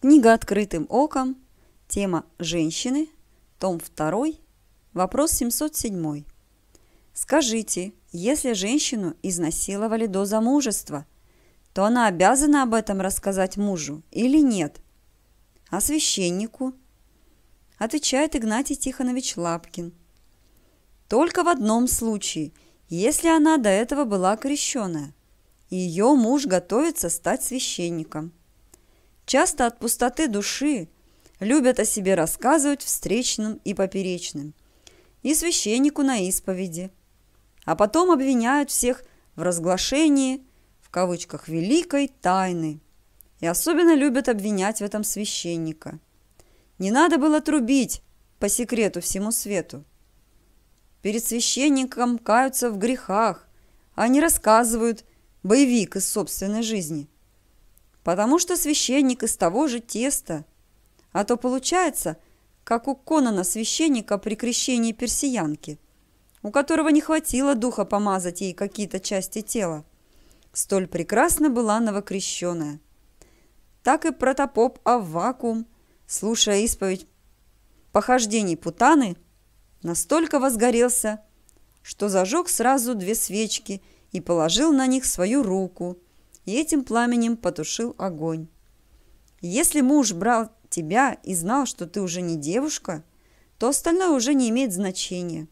Книга «Открытым оком», тема «Женщины», том 2, вопрос 707. Скажите, если женщину изнасиловали до замужества, то она обязана об этом рассказать мужу или нет? А священнику? Отвечает Игнатий Тихонович Лапкин. Только в одном случае, если она до этого была крещенная. Ее муж готовится стать священником часто от пустоты души, любят о себе рассказывать встречным и поперечным, и священнику на исповеди, а потом обвиняют всех в разглашении, в кавычках, «великой тайны», и особенно любят обвинять в этом священника. Не надо было трубить по секрету всему свету. Перед священником каются в грехах, а не рассказывают боевик из собственной жизни – потому что священник из того же теста. А то получается, как у Конона священника при крещении персиянки, у которого не хватило духа помазать ей какие-то части тела. Столь прекрасно была новокрещенная. Так и протопоп Аввакум, слушая исповедь похождений Путаны, настолько возгорелся, что зажег сразу две свечки и положил на них свою руку – и этим пламенем потушил огонь. Если муж брал тебя и знал, что ты уже не девушка, то остальное уже не имеет значения.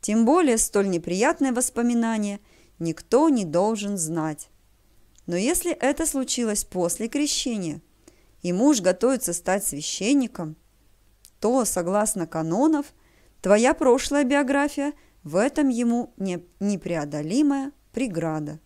Тем более столь неприятное воспоминание никто не должен знать. Но если это случилось после крещения, и муж готовится стать священником, то, согласно канонов, твоя прошлая биография в этом ему непреодолимая преграда.